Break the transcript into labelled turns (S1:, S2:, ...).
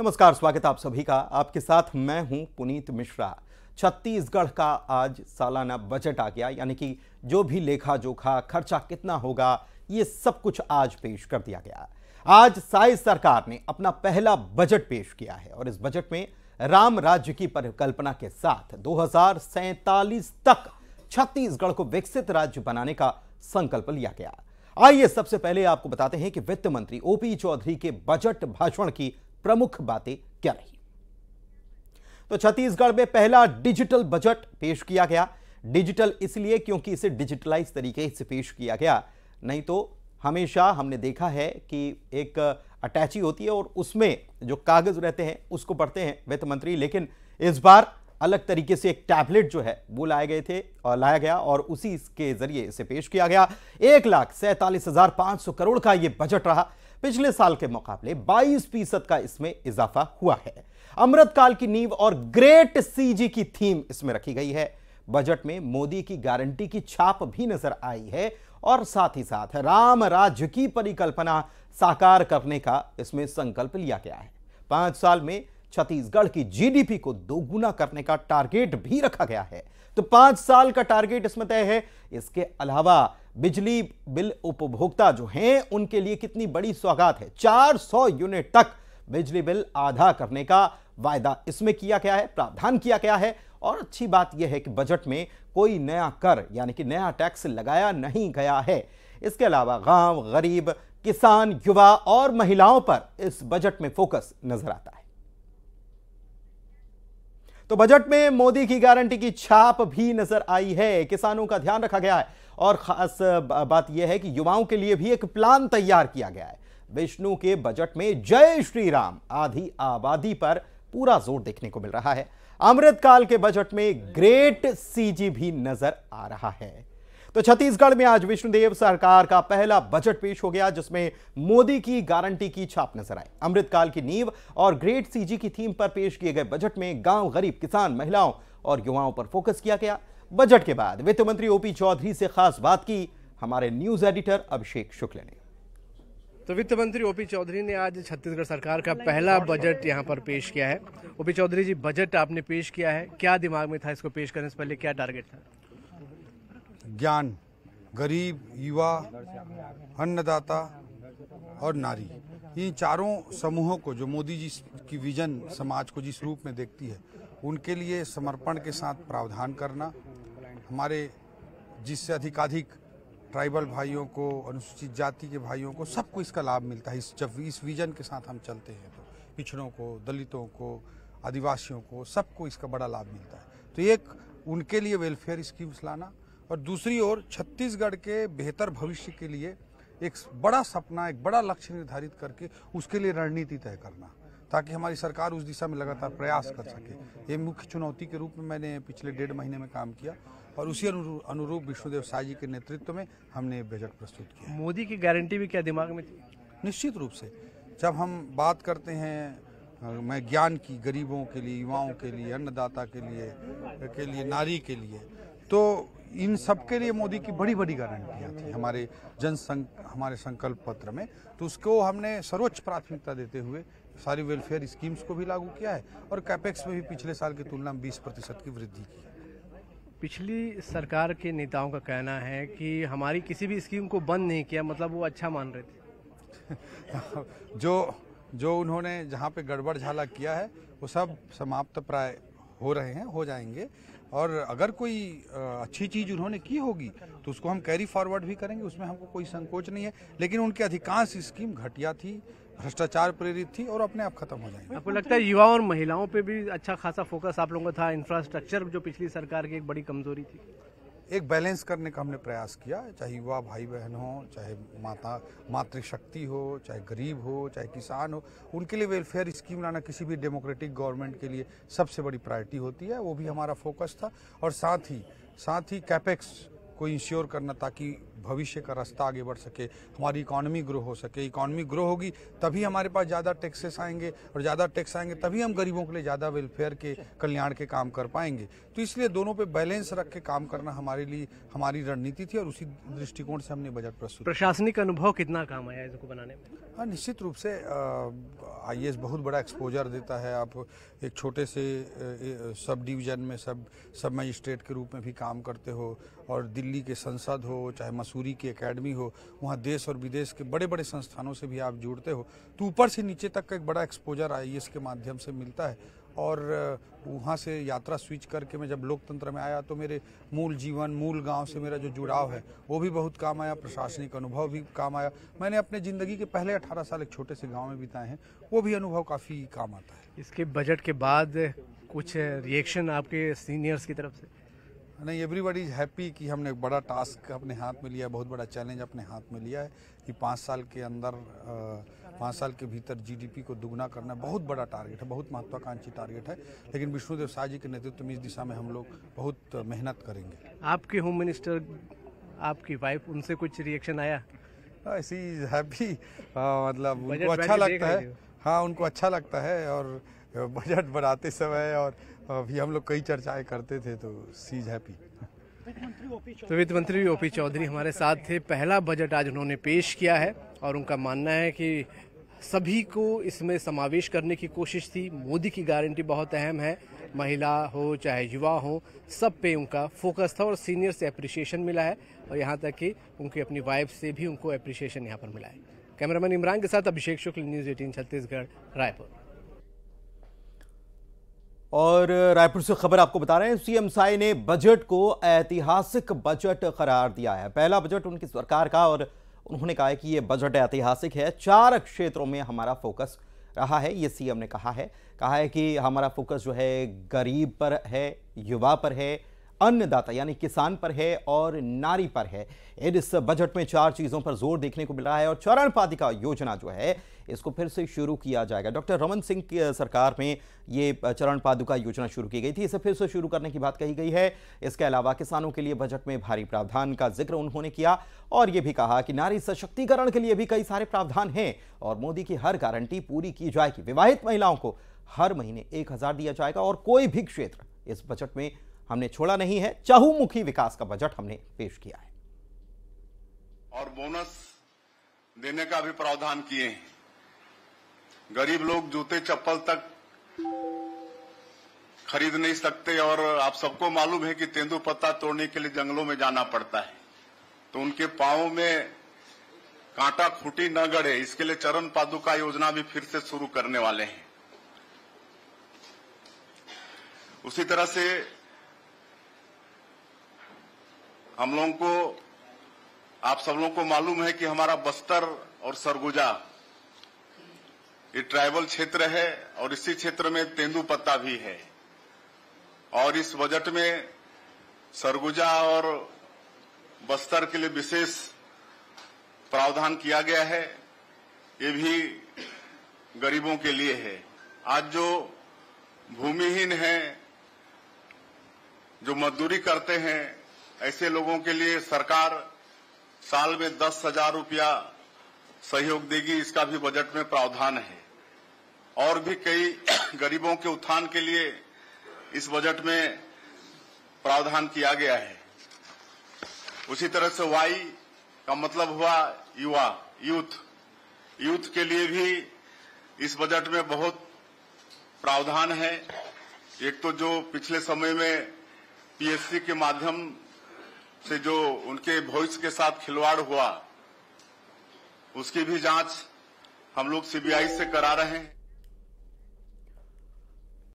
S1: नमस्कार स्वागत आप सभी का आपके साथ मैं हूं पुनीत मिश्रा छत्तीसगढ़ का आज सालाना बजट आ गया यानी कि जो भी लेखा जोखा खर्चा कितना होगा ये सब कुछ आज पेश कर दिया गया आज साई सरकार ने अपना पहला बजट पेश किया है और इस बजट में राम राज्य की परिकल्पना के साथ दो तक छत्तीसगढ़ को विकसित राज्य बनाने का संकल्प लिया गया आइए सबसे पहले आपको बताते हैं कि वित्त मंत्री ओपी चौधरी के बजट भाषण की प्रमुख बातें क्या रही तो छत्तीसगढ़ में पहला डिजिटल बजट पेश किया गया डिजिटल इसलिए क्योंकि इसे डिजिटलाइज तरीके से पेश किया गया नहीं तो हमेशा हमने देखा है कि एक अटैची होती है और उसमें जो कागज रहते हैं उसको पढ़ते हैं वित्त मंत्री लेकिन इस बार अलग तरीके से एक टैबलेट जो है वो लाए गए थे और लाया गया और उसी के जरिए इसे पेश किया गया एक लाख सैंतालीस हजार पांच सौ करोड़ का ये बजट रहा पिछले साल के मुकाबले 22 फीसद का इसमें इजाफा हुआ है अमृतकाल की नींव और ग्रेट सीजी की थीम इसमें रखी गई है बजट में मोदी की गारंटी की छाप भी नजर आई है और साथ ही साथ राम राज्य की परिकल्पना साकार करने का इसमें संकल्प लिया गया है पांच साल में छत्तीसगढ़ की जीडीपी को दोगुना करने का टारगेट भी रखा गया है तो पांच साल का टारगेट इसमें तय है इसके अलावा बिजली बिल उपभोक्ता जो हैं उनके लिए कितनी बड़ी सौगात है 400 यूनिट तक बिजली बिल आधा करने का वायदा इसमें किया गया है प्रावधान किया गया है और अच्छी बात यह है कि बजट में कोई नया कर यानी कि नया टैक्स लगाया नहीं गया है इसके अलावा गांव गरीब किसान युवा और महिलाओं पर इस बजट में फोकस नजर आता है तो बजट में मोदी की गारंटी की छाप भी नजर आई है किसानों का ध्यान रखा गया है और खास बात यह है कि युवाओं के लिए भी एक प्लान तैयार किया गया है विष्णु के बजट में जय श्री राम आधी आबादी पर पूरा जोर देखने को मिल रहा है अमृतकाल के बजट में ग्रेट सीजी भी नजर आ रहा है तो छत्तीसगढ़ में आज विष्णुदेव सरकार का पहला बजट पेश हो गया जिसमें मोदी की गारंटी की छाप नजर आई अमृतकाल की नींव और ग्रेट सीजी की थीम पर पेश किए गए बजट में गांव गरीब किसान महिलाओं और युवाओं पर फोकस किया गया बजट के बाद वित्त मंत्री ओपी चौधरी से खास बात की हमारे न्यूज एडिटर अभिषेक शुक्ल ने
S2: तो वित्त मंत्री ओपी चौधरी ने आज छत्तीसगढ़ सरकार का पहला बजट यहाँ पर पेश किया है ओपी चौधरी जी बजट आपने पेश किया है क्या दिमाग में था
S3: इसको पेश करने से पहले क्या टारगेट था ज्ञान गरीब युवा अन्नदाता और नारी इन चारों समूहों को जो मोदी जी की विजन समाज को जिस रूप में देखती है उनके लिए समर्पण के साथ प्रावधान करना हमारे जिससे अधिकाधिक ट्राइबल भाइयों को अनुसूचित जाति के भाइयों को सबको इसका लाभ मिलता है इस जब इस विजन के साथ हम चलते हैं तो पिछड़ों को दलितों को आदिवासियों को सबको इसका बड़ा लाभ मिलता है तो एक उनके लिए वेलफेयर स्कीम्स लाना और दूसरी ओर छत्तीसगढ़ के बेहतर भविष्य के लिए एक बड़ा सपना एक बड़ा लक्ष्य निर्धारित करके उसके लिए रणनीति तय करना ताकि हमारी सरकार उस दिशा में लगातार प्रयास कर सके ये मुख्य चुनौती के रूप में मैंने पिछले डेढ़ महीने में काम किया और उसी अनुरूप विष्णुदेव साय जी के नेतृत्व में हमने बजट प्रस्तुत किया मोदी की गारंटी भी क्या दिमाग में थी निश्चित रूप से जब हम बात करते हैं मैं ज्ञान की गरीबों के लिए युवाओं के लिए अन्नदाता के लिए के लिए नारी के लिए तो इन सब के लिए मोदी की बड़ी बड़ी गारंटियाँ थी हमारे जनसंक हमारे संकल्प पत्र में तो उसको हमने सर्वोच्च प्राथमिकता देते हुए सारी वेलफेयर स्कीम्स को भी लागू किया है और कैपेक्स में भी पिछले साल की तुलना में बीस प्रतिशत की वृद्धि की
S2: है पिछली सरकार के नेताओं का कहना है कि हमारी किसी भी स्कीम को
S3: बंद नहीं किया मतलब वो अच्छा मान रहे थे जो जो उन्होंने जहाँ पे गड़बड़ झाला किया है वो सब समाप्त प्राय हो रहे हैं हो जाएंगे और अगर कोई अच्छी चीज़ उन्होंने की होगी तो उसको हम कैरी फॉरवर्ड भी करेंगे उसमें हमको कोई संकोच नहीं है लेकिन उनकी अधिकांश स्कीम घटिया थी भ्रष्टाचार प्रेरित थी और अपने आप खत्म हो जाएंगे आपको लगता है
S2: युवाओं और महिलाओं पे भी अच्छा खासा फोकस आप लोगों का था इंफ्रास्ट्रक्चर जो पिछली
S3: सरकार की एक बड़ी कमजोरी थी एक बैलेंस करने का हमने प्रयास किया चाहे युवा भाई बहन हो चाहे माता मातृशक्ति हो चाहे गरीब हो चाहे किसान हो उनके लिए वेलफेयर स्कीम लाना किसी भी डेमोक्रेटिक गवर्नमेंट के लिए सबसे बड़ी प्रायोरिटी होती है वो भी हमारा फोकस था और साथ ही साथ ही कैपेक्स को इंश्योर करना ताकि भविष्य का रास्ता आगे बढ़ सके हमारी इकोनॉमी ग्रो हो सके इकोनॉमी ग्रो होगी तभी हमारे पास ज़्यादा टैक्सेस आएंगे और ज़्यादा टैक्स आएंगे तभी हम गरीबों के लिए ज़्यादा वेलफेयर के कल्याण के काम कर पाएंगे तो इसलिए दोनों पे बैलेंस रख के काम करना हमारे लिए हमारी रणनीति थी और उसी दृष्टिकोण से हमने बजट प्रस्तुत
S2: प्रशासनिक अनुभव कितना काम आया इसको बनाने में
S3: हाँ निश्चित रूप से आई बहुत बड़ा एक्सपोजर देता है आप एक छोटे से सब डिवीजन में सब सब मजिस्ट्रेट के रूप में भी काम करते हो और दिल्ली के संसद हो चाहे मसूद सूरी की एकेडमी हो वहाँ देश और विदेश के बड़े बड़े संस्थानों से भी आप जुड़ते हो तो ऊपर से नीचे तक का एक बड़ा एक्सपोजर आई e के माध्यम से मिलता है और वहाँ से यात्रा स्विच करके मैं जब लोकतंत्र में आया तो मेरे मूल जीवन मूल गांव से मेरा जो जुड़ाव है वो भी बहुत काम आया प्रशासनिक अनुभव भी काम आया मैंने अपने ज़िंदगी के पहले 18 साल एक छोटे से गांव में बिताए हैं वो भी अनुभव काफ़ी काम आता है इसके बजट के बाद कुछ रिएक्शन आपके सीनियर्स की तरफ से नहीं एवरीबडी इज़ हैप्पी कि हमने एक बड़ा टास्क अपने हाथ में लिया है बहुत बड़ा चैलेंज अपने हाथ में लिया है कि पाँच साल के अंदर पाँच साल के भीतर जीडीपी को दुगना करना बहुत बड़ा टारगेट है बहुत महत्वाकांक्षी टारगेट है लेकिन विष्णुदेव शाह जी के नेतृत्व में इस दिशा में हम लोग बहुत मेहनत करेंगे
S2: आपके होम मिनिस्टर आपकी वाइफ उनसे कुछ रिएक्शन
S3: आया हाँ, ऐसी हैप्पी हाँ, मतलब उनको अच्छा लगता है हाँ उनको अच्छा लगता है और बजट बनाते समय और अभी हम लोग कई चर्चाएं करते थे तो सीज हैप्पी तो वित्त मंत्री ओपी चौधरी हमारे साथ थे पहला
S2: बजट आज उन्होंने पेश किया है और उनका मानना है कि सभी को इसमें समावेश करने की कोशिश थी मोदी की गारंटी बहुत अहम है महिला हो चाहे युवा हो सब पे उनका फोकस था और सीनियर से अप्रिशिएशन मिला है और यहाँ तक कि उनकी अपनी वाइफ से भी उनको अप्रिशिएशन यहाँ पर मिला है कैमरामैन इमरान के साथ अभिषेक शुक्ल न्यूज़ एटीन छत्तीसगढ़ रायपुर
S1: और रायपुर से खबर आपको बता रहे हैं सीएम साई ने बजट को ऐतिहासिक बजट करार दिया है पहला बजट उनकी सरकार का और उन्होंने कहा कि ये बजट ऐतिहासिक है चार क्षेत्रों में हमारा फोकस रहा है ये सीएम ने कहा है कहा है कि हमारा फोकस जो है गरीब पर है युवा पर है अन्नदाता यानी किसान पर है और नारी पर है इस बजट में चार चीज़ों पर जोर देखने को मिल रहा है और चरण पादिका योजना जो है इसको फिर से शुरू किया जाएगा डॉक्टर रमन सिंह की सरकार में ये चरण पादुका योजना शुरू की गई थी इसे फिर से शुरू करने की बात कही गई है इसके अलावा किसानों के लिए बजट में भारी प्रावधान का जिक्र उन्होंने किया और ये भी कहा कि नारी सशक्तिकरण के लिए भी कई सारे प्रावधान हैं और मोदी की हर गारंटी पूरी की जाएगी विवाहित महिलाओं को हर महीने एक हजार दिया जाएगा और कोई भी क्षेत्र इस बजट में हमने छोड़ा नहीं है चहुमुखी विकास का बजट हमने पेश किया है
S4: और बोनस देने का भी प्रावधान किए हैं गरीब लोग जूते चप्पल तक खरीद नहीं सकते और आप सबको मालूम है कि तेंदु पत्ता तोड़ने के लिए जंगलों में जाना पड़ता है तो उनके पाओ में कांटा खूटी न गड़े इसके लिए चरण पादुका योजना भी फिर से शुरू करने वाले हैं उसी तरह से हम लोगों को आप सब लोगों को मालूम है कि हमारा बस्तर और सरगुजा ये ट्राइबल क्षेत्र है और इसी क्षेत्र में पत्ता भी है और इस बजट में सरगुजा और बस्तर के लिए विशेष प्रावधान किया गया है ये भी गरीबों के लिए है आज जो भूमिहीन है जो मजदूरी करते हैं ऐसे लोगों के लिए सरकार साल में दस हजार रूपया सहयोग देगी इसका भी बजट में प्रावधान है और भी कई गरीबों के उत्थान के लिए इस बजट में प्रावधान किया गया है उसी तरह से वाई का मतलब हुआ युवा यूथ यूथ के लिए भी इस बजट में बहुत प्रावधान है एक तो जो पिछले समय में पीएससी के माध्यम से जो उनके भविष्य के साथ खिलवाड़ हुआ उसकी भी जांच हम लोग सीबीआई से करा रहे हैं